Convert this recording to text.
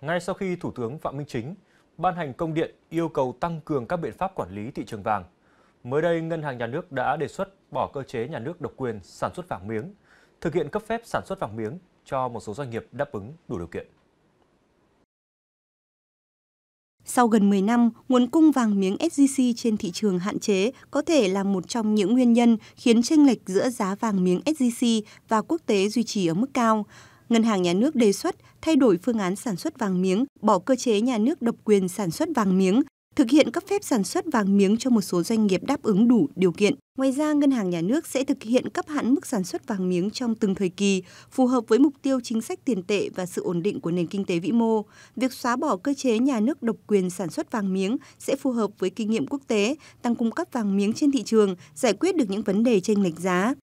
ngay sau khi Thủ tướng Phạm Minh Chính ban hành công điện yêu cầu tăng cường các biện pháp quản lý thị trường vàng. Mới đây, Ngân hàng Nhà nước đã đề xuất bỏ cơ chế nhà nước độc quyền sản xuất vàng miếng, thực hiện cấp phép sản xuất vàng miếng cho một số doanh nghiệp đáp ứng đủ điều kiện. Sau gần 10 năm, nguồn cung vàng miếng SJC trên thị trường hạn chế có thể là một trong những nguyên nhân khiến chênh lệch giữa giá vàng miếng SJC và quốc tế duy trì ở mức cao. Ngân hàng Nhà nước đề xuất thay đổi phương án sản xuất vàng miếng, bỏ cơ chế nhà nước độc quyền sản xuất vàng miếng, thực hiện cấp phép sản xuất vàng miếng cho một số doanh nghiệp đáp ứng đủ điều kiện. Ngoài ra, Ngân hàng Nhà nước sẽ thực hiện cấp hạn mức sản xuất vàng miếng trong từng thời kỳ, phù hợp với mục tiêu chính sách tiền tệ và sự ổn định của nền kinh tế vĩ mô. Việc xóa bỏ cơ chế nhà nước độc quyền sản xuất vàng miếng sẽ phù hợp với kinh nghiệm quốc tế, tăng cung cấp vàng miếng trên thị trường, giải quyết được những vấn đề chênh lệch giá.